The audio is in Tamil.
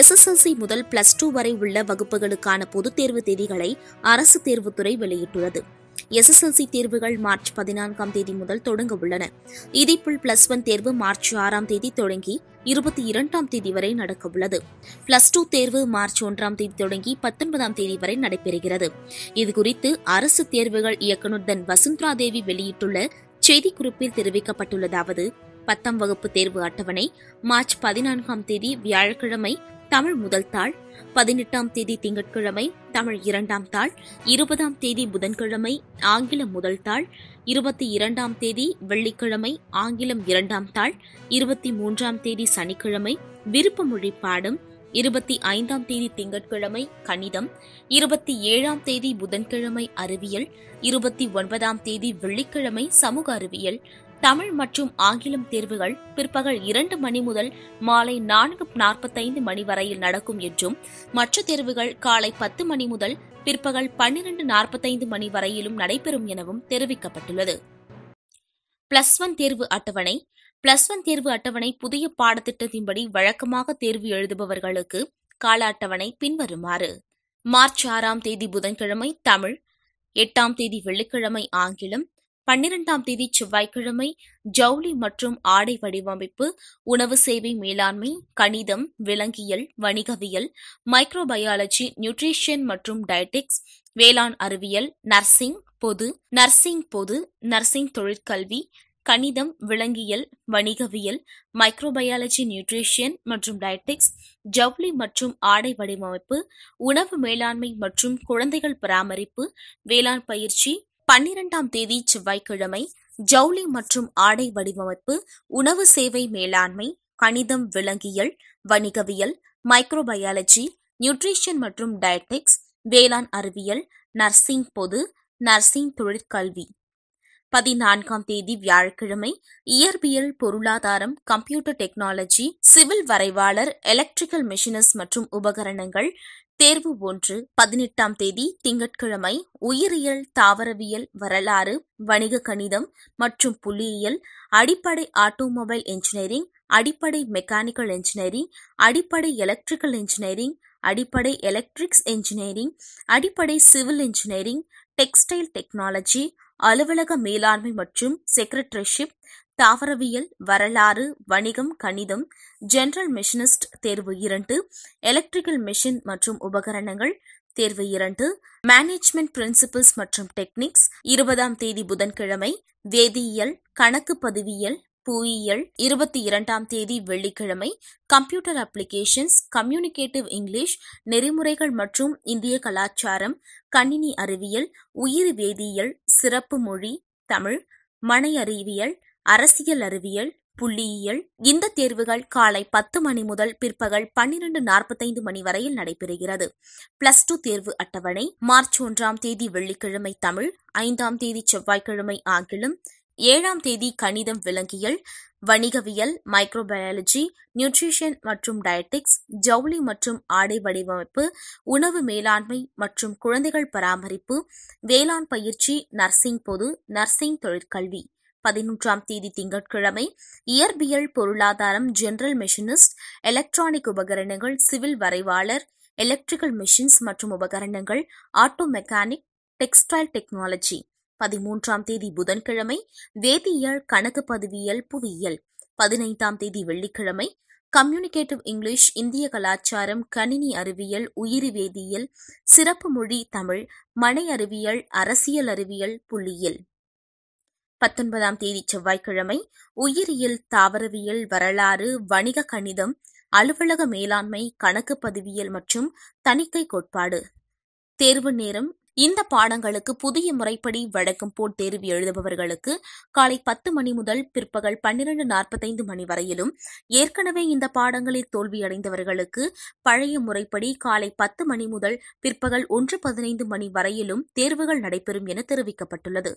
எஸ்எஸ்எல்சி முதல் பிளஸ் டூ வரை உள்ள வகுப்புகளுக்கான பொதுத் தேர்வு தேதிகளை அரசு தேர்வுத்துறை வெளியிட்டுள்ளது எஸ்எஸ்எல்சி தேர்வுகள் மார்ச் பதினான்காம் தேதி முதல் தொடங்க உள்ளன இதேபோல் பிளஸ் ஒன் தேர்வு மார்ச் ஆறாம் தேதி தொடங்கி இருபத்தி இரண்டாம் தேதி வரை நடக்க உள்ளது பிளஸ் டூ தேர்வு மார்ச் ஒன்றாம் தேதி தொடங்கி பத்தொன்பதாம் தேதி வரை நடைபெறுகிறது இதுகுறித்து அரசு தேர்வுகள் இயக்குநர் தன் வசுந்தரா தேவி வெளியிட்டுள்ள செய்திக்குறிப்பில் தெரிவிக்கப்பட்டுள்ளதாவது பத்தாம் வகுப்பு தேர்வு அட்டவணை மார்ச் பதினான்காம் தேதி வியாழக்கிழமை தமிழ் முதல் தாள் பதினெட்டாம் தேதி திங்கட்கிழமை தமிழ் இரண்டாம் தாள் இருபதாம் தேதி புதன்கிழமை ஆங்கிலம் முதல் தாள் இருபத்தி இரண்டாம் தேதி வெள்ளிக்கிழமை ஆங்கிலம் இரண்டாம் தாள் இருபத்தி மூன்றாம் தேதி சனிக்கிழமை விருப்பமொழி பாடம் இருபத்தி ஐந்தாம் தேதி திங்கட்கிழமை கணிதம் இருபத்தி ஏழாம் தேதி புதன்கிழமை அறிவியல் இருபத்தி ஒன்பதாம் தேதி வெள்ளிக்கிழமை சமூக அறிவியல் தமிழ் மற்றும் ஆங்கிலம் தேர்வுகள் பிற்பகல் இரண்டு மணி முதல் மாலை நான்கு நாற்பத்தைந்து மணி வரையில் நடக்கும் என்றும் மற்ற தேர்வுகள் காலை பத்து மணி முதல் பிற்பகல் பன்னிரண்டு நாற்பத்தைந்து மணி வரையிலும் நடைபெறும் எனவும் தெரிவிக்கப்பட்டுள்ளது பிளஸ் ஒன் தேர்வு அட்டவணை பிளஸ் ஒன் தேர்வு அட்டவணை புதிய பாடத்திட்டத்தின்படி வழக்கமாக தேர்வு எழுதுபவர்களுக்கு கால அட்டவணை பின்வருமாறு மார்ச் ஆறாம் தேதி புதன்கிழமை தமிழ் எட்டாம் தேதி வெள்ளிக்கிழமை ஆங்கிலம் பன்னிரெண்டாம் தேதி செவ்வாய்க்கிழமை ஜவுளி மற்றும் ஆடை வடிவமைப்பு உணவு சேவை மேலாண்மை கணிதம் விலங்கியல் வணிகவியல் மைக்ரோபயாலஜி நியூட்ரிஷன் மற்றும் டயட்டிக்ஸ் வேளாண் அறிவியல் நர்சிங் பொது நர்சிங் பொது நர்சிங் தொழிற்கல்வி கணிதம் விலங்கியல் வணிகவியல் மைக்ரோபயாலஜி நியூட்ரிஷியன் மற்றும் டயட்டிக்ஸ் ஜவுளி மற்றும் ஆடை வடிவமைப்பு உணவு மேலாண்மை மற்றும் குழந்தைகள் பராமரிப்பு வேளாண் பயிற்சி பன்னிரண்டாம் தேதி செவ்வாய்க்கிழமை ஜவுளி மற்றும் ஆடை வடிவமைப்பு உணவு சேவை மேலாண்மை கணிதம் விலங்கியல் வணிகவியல் மைக்ரோபயாலஜி நியூட்ரிஷன் மற்றும் டயட்டிக்ஸ் வேளாண் அறிவியல் நர்சிங் பொது நர்சிங் தொழிற்கல்வி பதினான்காம் தேதி வியாழக்கிழமை இயற்பியல் பொருளாதாரம் கம்ப்யூட்டர் டெக்னாலஜி சிவில் வரைவாளர் எலக்ட்ரிக்கல் மிஷினஸ் மற்றும் உபகரணங்கள் தேர்வு ஒன்று பதினெட்டாம் தேதி திங்கட்கிழமை உயிரியல் தாவரவியல் வரலாறு வணிக கணிதம் மற்றும் புள்ளியியல் அடிப்படை ஆட்டோமொபைல் இன்ஜினியரிங் அடிப்படை மெக்கானிக்கல் இன்ஜினியரிங் அடிப்படை எலக்ட்ரிக்கல் இன்ஜினியரிங் அடிப்படை எலக்ட்ரிக்ஸ் இன்ஜினியரிங் அடிப்படை சிவில் இன்ஜினியரிங் டெக்ஸ்டைல் டெக்னாலஜி அலுவலக மேலாண்மை மற்றும் செக்ரட்டரிஷிப் தாவரவியல் வரலாறு வணிகம் கணிதம் ஜெனரல் மிஷினிஸ்ட் தேர்வு இரண்டு எலக்ட்ரிக்கல் மிஷின் மற்றும் உபகரணங்கள் தேர்வு இரண்டு மேனேஜ்மெண்ட் பிரின்சிபிள்ஸ் மற்றும் டெக்னிக்ஸ் இருபதாம் தேதி புதன்கிழமை வேதியியல் கணக்கு பதிவியல் புவியியல் இருபத்தி இரண்டாம் தேதி வெள்ளிக்கிழமை கம்ப்யூட்டர் அப்ளிகேஷன்ஸ் கம்யூனிகேட்டிவ் இங்கிலீஷ் நெறிமுறைகள் மற்றும் இந்திய கலாச்சாரம் கணினி அறிவியல் உயிரி வேதியியல் சிறப்பு மொழி தமிழ் மனை அறிவியல் அரசியல் அறிவியல் புள்ளியியல் இந்த தேர்வுகள் காலை பத்து மணி முதல் பிற்பகல் பன்னிரண்டு நாற்பத்தைந்து மணி வரையில் நடைபெறுகிறது பிளஸ் டூ தேர்வு அட்டவணை மார்ச் ஒன்றாம் தேதி வெள்ளிக்கிழமை தமிழ் ஐந்தாம் தேதி செவ்வாய்க்கிழமை ஆங்கிலம் ஏழாம் தேதி கணிதம் விலங்கியல் வணிகவியல் மைக்ரோபயாலஜி நியூட்ரிஷன் மற்றும் டயட்டிக்ஸ் ஜவுளி மற்றும் ஆடை வடிவமைப்பு உணவு மேலாண்மை மற்றும் குழந்தைகள் பராமரிப்பு வேளாண் பயிற்சி நர்சிங் பொது நர்சிங் தொழிற்கல்வி பதினொன்றாம் தேதி திங்கட்கிழமை இயற்பியல் பொருளாதாரம் ஜெனரல் மெஷினிஸ்ட் எலக்ட்ரானிக் உபகரணங்கள் சிவில் வரைவாளர் எலக்ட்ரிக்கல் மிஷின்ஸ் மற்றும் உபகரணங்கள் ஆட்டோ மெக்கானிக் டெக்ஸ்டைல் டெக்னாலஜி பதிமூன்றாம் தேதி புதன்கிழமை வேதியியல் கணக்கு பதிவியல் புவியியல் பதினைந்தாம் தேதி வெள்ளிக்கிழமை கம்யூனிகேட்டிவ் இங்கிலீஷ் இந்திய கலாச்சாரம் கணினி அறிவியல் உயிரி வேதியியல் சிறப்பு மொழி தமிழ் மனை அறிவியல் அரசியல் அறிவியல் புள்ளியியல் பத்தொன்பதாம் தேதி செவ்வாய்க்கிழமை உயிரியல் தாவரவியல் வரலாறு வணிக கணிதம் அலுவலக மேலாண்மை கணக்கு பதிவியல் மற்றும் தணிக்கை கோட்பாடு தேர்வு நேரம் இந்த பாடங்களுக்கு புதிய முறைப்படி வழக்கம் போல் தேர்வு எழுதுபவர்களுக்கு காலை பத்து மணி முதல் பிற்பகல் பன்னிரண்டு நாற்பத்தைந்து மணி வரையிலும் ஏற்கனவே இந்த பாடங்களில் தோல்வியடைந்தவர்களுக்கு பழைய முறைப்படி காலை பத்து மணி முதல் பிற்பகல் ஒன்று பதினைந்து மணி வரையிலும் தேர்வுகள் நடைபெறும் என தெரிவிக்கப்பட்டுள்ளது